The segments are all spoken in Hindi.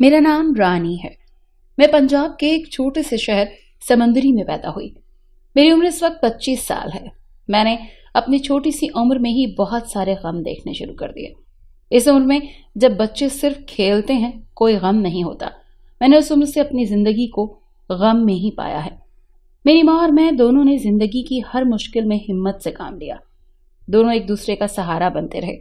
मेरा नाम रानी है मैं पंजाब के एक छोटे से शहर समंदरी में पैदा हुई मेरी उम्र इस वक्त 25 साल है मैंने अपनी छोटी सी उम्र में ही बहुत सारे गम देखने शुरू कर दिए इस उम्र में जब बच्चे सिर्फ खेलते हैं कोई गम नहीं होता मैंने उस उम्र से अपनी ज़िंदगी को गम में ही पाया है मेरी माँ और मैं दोनों ने ज़िंदगी की हर मुश्किल में हिम्मत से काम लिया दोनों एक दूसरे का सहारा बनते रहे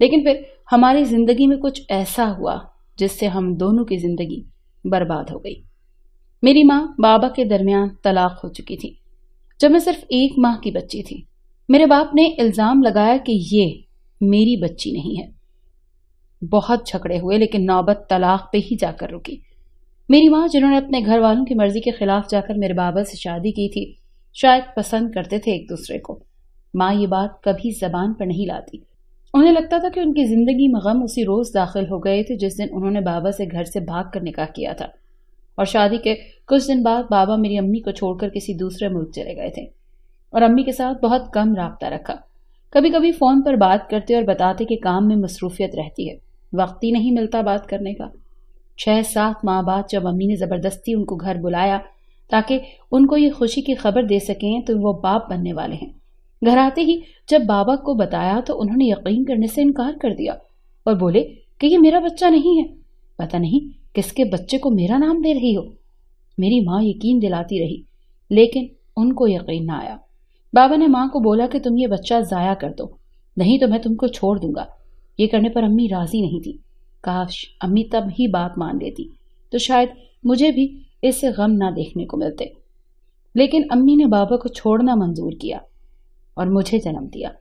लेकिन फिर हमारी ज़िंदगी में कुछ ऐसा हुआ जिससे हम दोनों की ज़िंदगी बर्बाद हो गई मेरी माँ बाबा के दरमियान तलाक हो चुकी थी जब मैं सिर्फ एक माह की बच्ची थी मेरे बाप ने इल्ज़ाम लगाया कि ये मेरी बच्ची नहीं है बहुत झगड़े हुए लेकिन नौबत तलाक पे ही जाकर रुकी मेरी माँ जिन्होंने अपने घर वालों की मर्जी के खिलाफ जाकर मेरे बाबा से शादी की थी शायद पसंद करते थे एक दूसरे को माँ ये बात कभी जबान पर नहीं लाती उन्हें लगता था कि उनकी ज़िंदगी में गम उसी रोज़ दाखिल हो गए थे जिस दिन उन्होंने बाबा से घर से भाग कर निकाह किया था और शादी के कुछ दिन बाद बाबा मेरी अम्मी को छोड़कर किसी दूसरे मुल्क चले गए थे और अम्मी के साथ बहुत कम रबता रखा कभी कभी फ़ोन पर बात करते और बताते कि काम में मसरूफियत रहती है वक्त ही नहीं मिलता बात करने का छह सात माह बाद जब अम्मी ने ज़बरदस्ती उनको घर बुलाया ताकि उनको ये खुशी की खबर दे सकें तो वो बाप बनने वाले हैं घर आते ही जब बाबा को बताया तो उन्होंने यकीन करने से इनकार कर दिया और बोले कि ये मेरा बच्चा नहीं है पता नहीं किसके बच्चे को मेरा नाम दे रही हो मेरी माँ यकीन दिलाती रही लेकिन उनको यकीन ना आया बाबा ने माँ को बोला कि तुम ये बच्चा ज़ाया कर दो नहीं तो मैं तुमको छोड़ दूंगा ये करने पर अम्मी राजी नहीं थी काश अम्मी तब ही बात मान लेती तो शायद मुझे भी इससे गम ना देखने को मिलते लेकिन अम्मी ने बाबा को छोड़ना मंजूर किया और मुझे जन्म दिया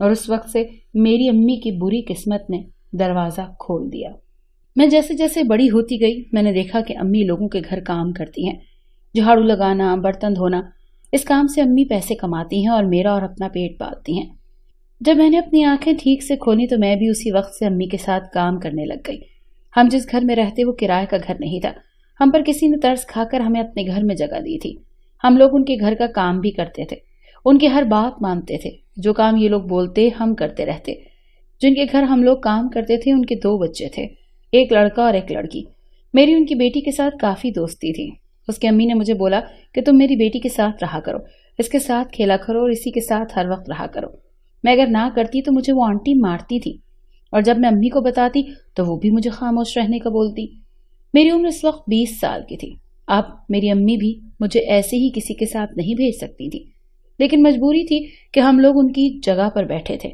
और उस वक्त से मेरी अम्मी की बुरी किस्मत ने दरवाज़ा खोल दिया मैं जैसे जैसे बड़ी होती गई मैंने देखा कि अम्मी लोगों के घर काम करती हैं झाड़ू लगाना बर्तन धोना इस काम से अम्मी पैसे कमाती हैं और मेरा और अपना पेट पालती हैं जब मैंने अपनी आंखें ठीक से खोली तो मैं भी उसी वक्त से अम्मी के साथ काम करने लग गई हम जिस घर में रहते वो किराए का घर नहीं था हम पर किसी ने तर्स खाकर हमें अपने घर में जगह दी थी हम लोग उनके घर का काम भी करते थे उनकी हर बात मानते थे जो काम ये लोग बोलते हम करते रहते जिनके घर हम लोग काम करते थे उनके दो बच्चे थे एक लड़का और एक लड़की मेरी उनकी बेटी के साथ काफ़ी दोस्ती थी उसकी अम्मी ने मुझे बोला कि तुम मेरी बेटी के साथ रहा करो इसके साथ खेला करो और इसी के साथ हर वक्त रहा करो मैं अगर ना करती तो मुझे वो आंटी मारती थी और जब मैं अम्मी को बताती तो वो भी मुझे खामोश रहने का बोलती मेरी उम्र इस वक्त बीस साल की थी अब मेरी अम्मी भी मुझे ऐसे ही किसी के साथ नहीं भेज सकती थी लेकिन मजबूरी थी कि हम लोग उनकी जगह पर बैठे थे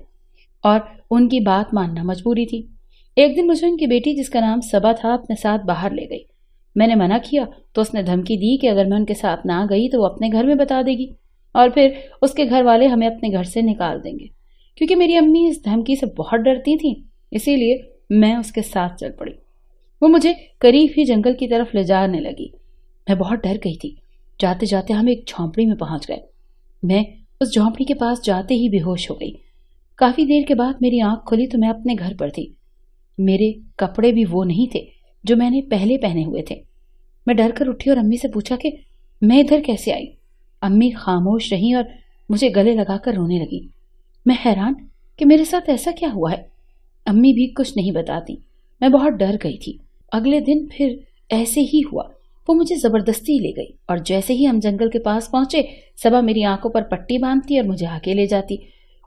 और उनकी बात मानना मजबूरी थी एक दिन मुझे उनकी बेटी जिसका नाम सबा था अपने साथ बाहर ले गई मैंने मना किया तो उसने धमकी दी कि अगर मैं उनके साथ ना गई तो वो अपने घर में बता देगी और फिर उसके घर वाले हमें अपने घर से निकाल देंगे क्योंकि मेरी अम्मी इस धमकी से बहुत डरती थी इसीलिए मैं उसके साथ चल पड़ी वो मुझे करीब ही जंगल की तरफ ले जाने लगी मैं बहुत डर गई थी जाते जाते हम एक झोंपड़ी में पहुंच गए मैं उस झोंपड़ी के पास जाते ही बेहोश हो गई काफी देर के बाद मेरी आंख खुली तो मैं अपने घर पर थी मेरे कपड़े भी वो नहीं थे जो मैंने पहले पहने हुए थे मैं डर कर उठी और अम्मी से पूछा कि मैं इधर कैसे आई अम्मी खामोश रही और मुझे गले लगाकर रोने लगी मैं हैरान कि मेरे साथ ऐसा क्या हुआ है अम्मी भी कुछ नहीं बताती मैं बहुत डर गई थी अगले दिन फिर ऐसे ही हुआ वो मुझे जबरदस्ती ले गई और जैसे ही हम जंगल के पास पहुंचे सबा मेरी आंखों पर पट्टी बांधती और मुझे आगे ले जाती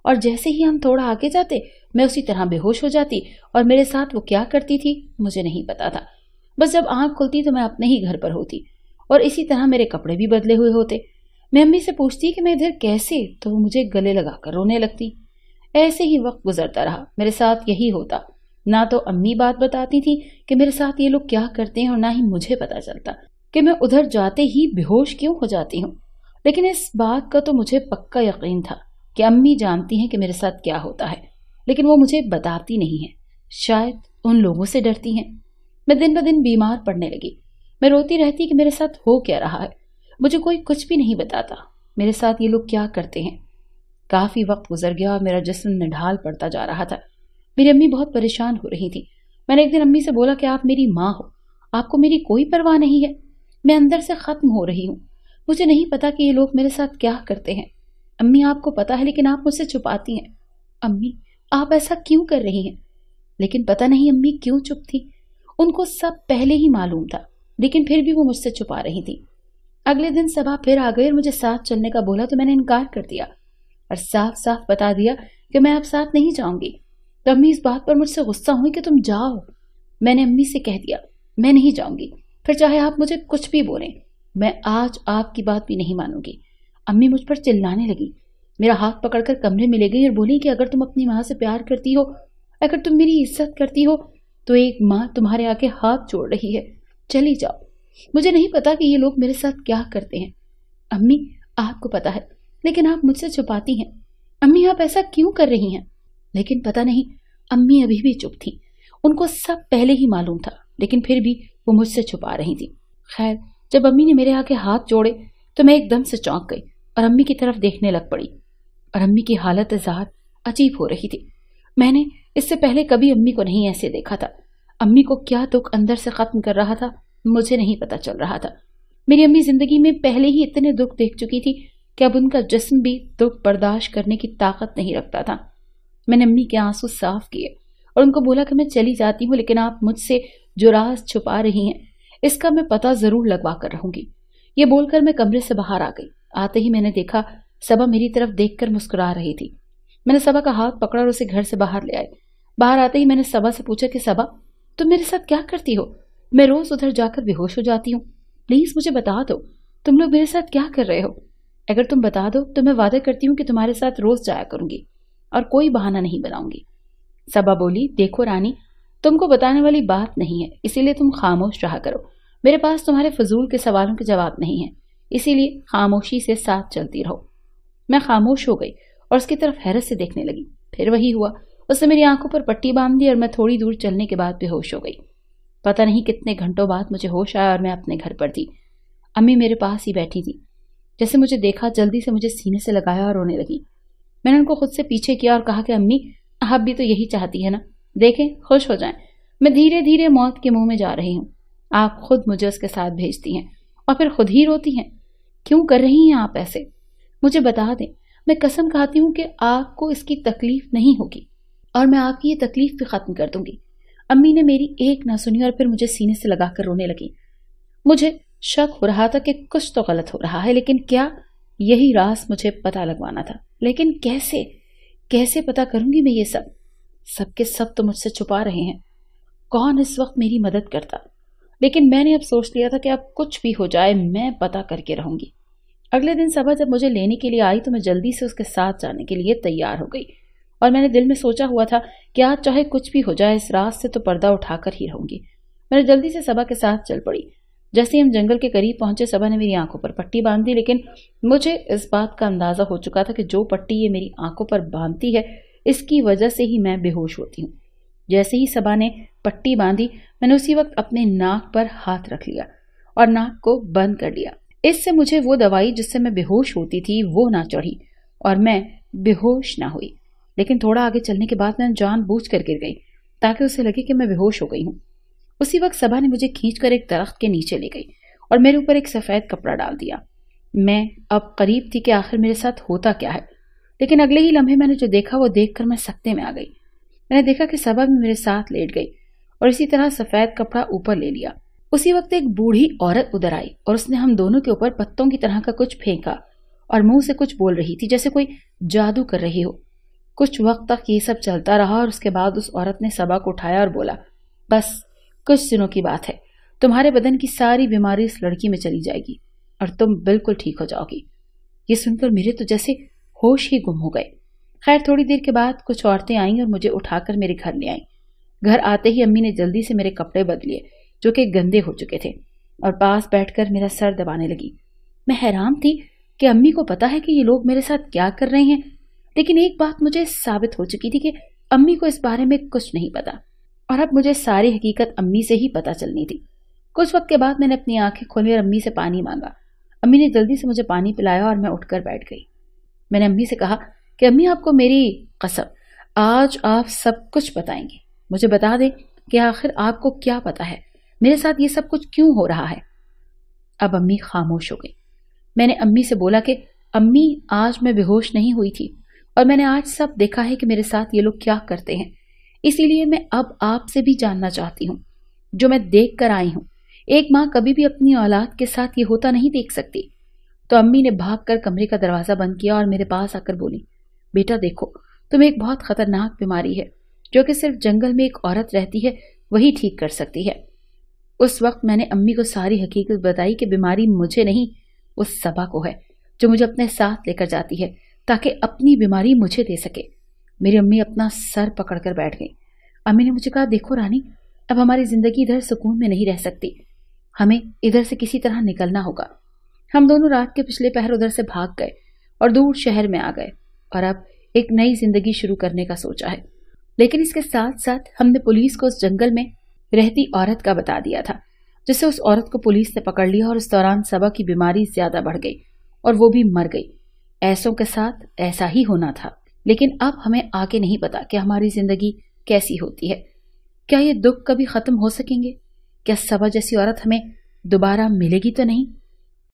और जैसे ही हम थोड़ा आगे जाते मैं उसी तरह बेहोश हो जाती और मेरे साथ वो क्या करती थी मुझे नहीं पता था बस जब आंख खुलती तो मैं अपने ही घर पर होती और इसी तरह मेरे कपड़े भी बदले हुए होते मैं अम्मी से पूछती कि मैं इधर कैसे तो वो मुझे गले लगाकर रोने लगती ऐसे ही वक्त गुजरता रहा मेरे साथ यही होता ना तो अम्मी बात बताती थी कि मेरे साथ ये लोग क्या करते हैं और ना ही मुझे पता चलता कि मैं उधर जाते ही बेहोश क्यों हो जाती हूँ लेकिन इस बात का तो मुझे पक्का यकीन था कि अम्मी जानती हैं कि मेरे साथ क्या होता है लेकिन वो मुझे बताती नहीं है शायद उन लोगों से डरती हैं मैं दिन ब दिन बीमार पड़ने लगी मैं रोती रहती कि मेरे साथ हो क्या रहा है मुझे कोई कुछ भी नहीं बताता मेरे साथ ये लोग क्या करते हैं काफ़ी वक्त गुजर गया और मेरा जिसम निढाल पड़ता जा रहा था मेरी अम्मी बहुत परेशान हो रही थी मैंने एक दिन अम्मी से बोला कि आप मेरी माँ हो आपको मेरी कोई परवाह नहीं है मैं अंदर से खत्म हो रही हूँ मुझे नहीं पता कि ये लोग मेरे साथ क्या करते हैं अम्मी आपको पता है लेकिन आप मुझसे छुपाती हैं अम्मी आप ऐसा क्यों कर रही हैं लेकिन पता नहीं अम्मी क्यों चुप थी उनको सब पहले ही मालूम था लेकिन फिर भी वो मुझसे छुपा रही थी अगले दिन सभा फिर आ गई और मुझे साथ चलने का बोला तो मैंने इनकार कर दिया और साफ साफ बता दिया कि मैं अब साथ नहीं जाऊंगी तो अम्मी इस बात पर मुझसे गुस्सा हुई कि तुम जाओ मैंने अम्मी से कह दिया मैं नहीं जाऊंगी फिर चाहे आप मुझे कुछ भी बोलें मैं आज आपकी बात भी नहीं मानूंगी अम्मी मुझ पर चिल्लाने लगी मेरा हाथ पकड़कर कमरे में ले गई और बोली कि अगर तुम अपनी माँ से प्यार करती हो अगर तुम मेरी इज्जत करती हो तो एक माँ तुम्हारे आके हाथ जोड़ रही है चली जाओ मुझे नहीं पता कि ये लोग मेरे साथ क्या करते हैं अम्मी आपको पता है लेकिन आप मुझसे छुपाती हैं अम्मी आप ऐसा क्यों कर रही हैं लेकिन पता नहीं अम्मी अभी भी चुप थी उनको सब पहले ही मालूम था लेकिन फिर भी वो मुझसे छुपा रही थी खैर जब अम्मी ने मेरे आगे हाथ जोड़े तो मैं एकदम से चौंक गई और अम्मी की तरफ देखने लग पड़ी और अम्मी की हालत इजहार अजीब हो रही थी मैंने इससे पहले कभी अम्मी को नहीं ऐसे देखा था अम्मी को क्या दुख अंदर से खत्म कर रहा था मुझे नहीं पता चल रहा था मेरी अम्मी जिंदगी में पहले ही इतने दुख देख चुकी थी कि अब उनका जिसम भी दुख बर्दाश्त करने की ताकत नहीं रखता था मैंने अम्मी के आंसू साफ किए और उनको बोला कि मैं चली जाती हूँ लेकिन आप मुझसे जो राज छुपा रही हैं इसका मैं पता जरूर लगवा कर रहूंगी ये बोलकर मैं कमरे से बाहर आ गई आते ही मैंने देखा सबा मेरी तरफ देखकर मुस्कुरा रही थी मैंने सबा का हाथ पकड़ा और उसे घर से बाहर ले आए बाहर आते ही मैंने सबा से पूछा कि सबा तुम मेरे साथ क्या करती हो मैं रोज उधर जाकर बेहोश हो जाती हूँ प्लीज मुझे बता दो तुम लोग मेरे साथ क्या कर रहे हो अगर तुम बता दो तो मैं वादा करती हूँ कि तुम्हारे साथ रोज जाया करूंगी और कोई बहाना नहीं बनाऊंगी सबा बोली देखो रानी तुमको बताने वाली बात नहीं है इसीलिए तुम खामोश रहा करो मेरे पास तुम्हारे फजूल के सवालों के जवाब नहीं है इसीलिए खामोशी से साथ चलती रहो मैं खामोश हो गई और उसकी तरफ हैरत से देखने लगी फिर वही हुआ उसने मेरी आंखों पर पट्टी बांध दी और मैं थोड़ी दूर चलने के बाद बेहोश हो गई पता नहीं कितने घंटों बाद मुझे होश आया और मैं अपने घर पर थी अम्मी मेरे पास ही बैठी थी जैसे मुझे देखा जल्दी से मुझे सीने से लगाया और रोने लगी मैंने उनको खुद से पीछे किया और कहा कि अम्मी आप भी तो यही चाहती है ना देखें खुश हो जाएं मैं धीरे धीरे मौत के मुंह में जा रही हूँ आप खुद मुझे उसके साथ भेजती हैं और फिर खुद ही रोती हैं क्यों कर रही हैं आप ऐसे मुझे बता दें मैं कसम खाती हूँ कि आपको इसकी तकलीफ नहीं होगी और मैं आपकी ये तकलीफ भी ख़त्म कर दूंगी अम्मी ने मेरी एक ना सुनी और फिर मुझे सीने से लगा कर रोने लगी मुझे शक हो रहा था कि कुछ तो गलत हो रहा है लेकिन क्या यही रास मुझे पता लगवाना था लेकिन कैसे कैसे पता करूंगी मैं ये सब सबके सब तो मुझसे छुपा रहे हैं कौन इस वक्त मेरी मदद करता लेकिन मैंने अब सोच लिया था कि अब कुछ भी हो जाए मैं पता करके रहूंगी अगले दिन सभा जब मुझे लेने के लिए आई तो मैं जल्दी से उसके साथ जाने के लिए तैयार हो गई और मैंने दिल में सोचा हुआ था कि आज चाहे कुछ भी हो जाए इस रात से तो पर्दा उठाकर ही रहूंगी मैंने जल्दी से सभा के साथ चल पड़ी जैसे हम जंगल के करीब पहुंचे सभा ने मेरी आंखों पर पट्टी बांध दी लेकिन मुझे इस बात का अंदाजा हो चुका था कि जो पट्टी ये मेरी आंखों पर बांधती है इसकी वजह से ही मैं बेहोश होती हूँ जैसे ही सभा ने पट्टी बांधी मैंने उसी वक्त अपने नाक पर हाथ रख लिया और नाक को बंद कर लिया इससे मुझे वो दवाई जिससे मैं बेहोश होती थी वो ना चढ़ी और मैं बेहोश ना हुई लेकिन थोड़ा आगे चलने के बाद मैं जान बूझ कर गिर गई ताकि उसे लगे कि मैं बेहोश हो गई हूँ उसी वक्त सभा ने मुझे खींच कर एक दरख्त के नीचे ले गई और मेरे ऊपर एक सफ़ेद कपड़ा डाल दिया मैं अब करीब थी कि आखिर मेरे साथ होता क्या है लेकिन अगले ही लम्हे मैंने जो देखा वो देखकर मैं सकते में आ गई मैंने देखा कि सबा भी मेरे साथ लेट गई और इसी तरह सफ़ेद कपड़ा ऊपर ले लिया उसी वक्त एक बूढ़ी औरत उधर आई और उसने हम दोनों के ऊपर पत्तों की तरह का कुछ फेंका और मुंह से कुछ बोल रही थी जैसे कोई जादू कर रही हो कुछ वक्त तक ये सब चलता रहा और उसके बाद उस औरत ने सबा को उठाया और बोला बस कुछ दिनों की बात है तुम्हारे बदन की सारी बीमारी इस लड़की में चली जाएगी और तुम बिल्कुल ठीक हो जाओगी ये सुनकर मेरे तो जैसे होश ही गुम हो गए खैर थोड़ी देर के बाद कुछ औरतें आईं और मुझे उठाकर मेरे घर ले आईं घर आते ही अम्मी ने जल्दी से मेरे कपड़े बदलिए जो कि गंदे हो चुके थे और पास बैठकर मेरा सर दबाने लगी मैं हैरान थी कि अम्मी को पता है कि ये लोग मेरे साथ क्या कर रहे हैं लेकिन एक बात मुझे साबित हो चुकी थी कि अम्मी को इस बारे में कुछ नहीं पता और अब मुझे सारी हकीकत अम्मी से ही पता चलनी थी कुछ वक्त के बाद मैंने अपनी आंखें खोली और अम्मी से पानी मांगा अम्मी ने जल्दी से मुझे पानी पिलाया और मैं उठकर बैठ गई मैंने अम्मी से कहा कि अम्मी आपको मेरी कसम आज आप सब कुछ बताएंगे मुझे बता दें कि आखिर आपको क्या पता है मेरे साथ ये सब कुछ क्यों हो रहा है अब अम्मी खामोश हो गई मैंने अम्मी से बोला कि अम्मी आज मैं बेहोश नहीं हुई थी और मैंने आज सब देखा है कि मेरे साथ ये लोग क्या करते हैं इसीलिए मैं अब आपसे भी जानना चाहती हूँ जो मैं देख कर आई हूँ एक माँ कभी भी अपनी औलाद के साथ ये होता नहीं देख सकती तो अम्मी ने भाग कर कमरे का दरवाज़ा बंद किया और मेरे पास आकर बोली बेटा देखो तुम्हें एक बहुत खतरनाक बीमारी है जो कि सिर्फ जंगल में एक औरत रहती है वही ठीक कर सकती है उस वक्त मैंने अम्मी को सारी हकीकत बताई कि बीमारी मुझे नहीं उस सबा को है जो मुझे अपने साथ लेकर जाती है ताकि अपनी बीमारी मुझे दे सके मेरी अम्मी अपना सर पकड़कर बैठ गई अम्मी ने मुझे कहा देखो रानी अब हमारी जिंदगी इधर सुकून में नहीं रह सकती हमें इधर से किसी तरह निकलना होगा हम दोनों रात के पिछले पहर उधर से भाग गए और दूर शहर में आ गए और अब एक नई जिंदगी शुरू करने का सोचा है लेकिन इसके साथ साथ हमने पुलिस को उस जंगल में रहती औरत का बता दिया था जिससे उस औरत को पुलिस ने पकड़ लिया और उस दौरान सबा की बीमारी ज्यादा बढ़ गई और वो भी मर गई ऐसों के साथ ऐसा ही होना था लेकिन अब हमें आगे नहीं पता कि हमारी जिंदगी कैसी होती है क्या ये दुख कभी ख़त्म हो सकेंगे क्या सबा जैसी औरत हमें दोबारा मिलेगी तो नहीं